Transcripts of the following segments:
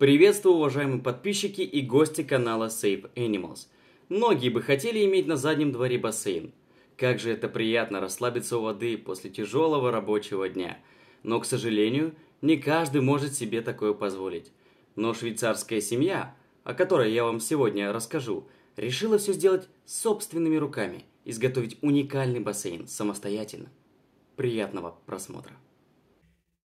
Приветствую, уважаемые подписчики и гости канала Save Animals. Многие бы хотели иметь на заднем дворе бассейн. Как же это приятно расслабиться у воды после тяжелого рабочего дня. Но, к сожалению, не каждый может себе такое позволить. Но швейцарская семья, о которой я вам сегодня расскажу, решила все сделать собственными руками, изготовить уникальный бассейн самостоятельно. Приятного просмотра!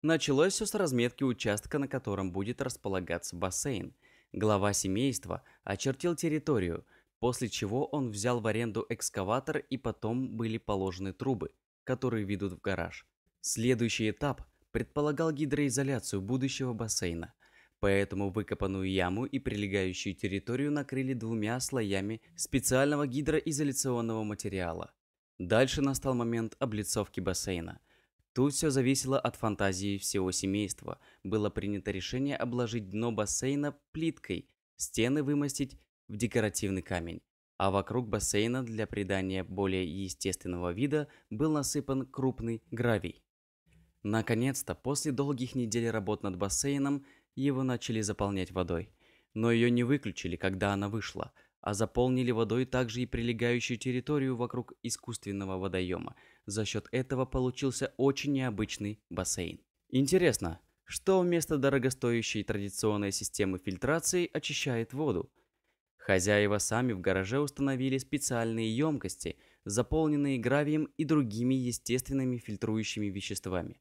Началось все с разметки участка, на котором будет располагаться бассейн. Глава семейства очертил территорию, после чего он взял в аренду экскаватор и потом были положены трубы, которые ведут в гараж. Следующий этап предполагал гидроизоляцию будущего бассейна, поэтому выкопанную яму и прилегающую территорию накрыли двумя слоями специального гидроизоляционного материала. Дальше настал момент облицовки бассейна. Тут все зависело от фантазии всего семейства. Было принято решение обложить дно бассейна плиткой, стены вымостить в декоративный камень. А вокруг бассейна для придания более естественного вида был насыпан крупный гравий. Наконец-то, после долгих недель работ над бассейном, его начали заполнять водой. Но ее не выключили, когда она вышла, а заполнили водой также и прилегающую территорию вокруг искусственного водоема – за счет этого получился очень необычный бассейн. Интересно, что вместо дорогостоящей традиционной системы фильтрации очищает воду? Хозяева сами в гараже установили специальные емкости, заполненные гравием и другими естественными фильтрующими веществами.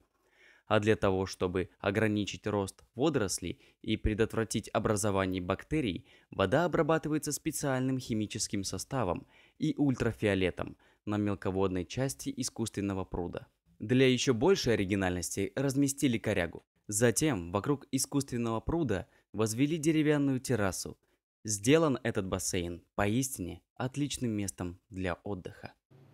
А для того, чтобы ограничить рост водорослей и предотвратить образование бактерий, вода обрабатывается специальным химическим составом и ультрафиолетом – на мелководной части искусственного пруда. Для еще большей оригинальности разместили корягу. Затем вокруг искусственного пруда возвели деревянную террасу. Сделан этот бассейн поистине отличным местом для отдыха.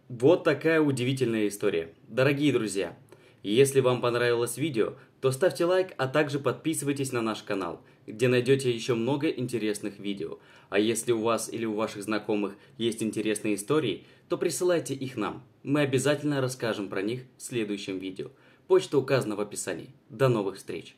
Вот такая удивительная история. Дорогие друзья, если вам понравилось видео, то ставьте лайк, а также подписывайтесь на наш канал, где найдете еще много интересных видео. А если у вас или у ваших знакомых есть интересные истории, то присылайте их нам. Мы обязательно расскажем про них в следующем видео. Почта указана в описании. До новых встреч!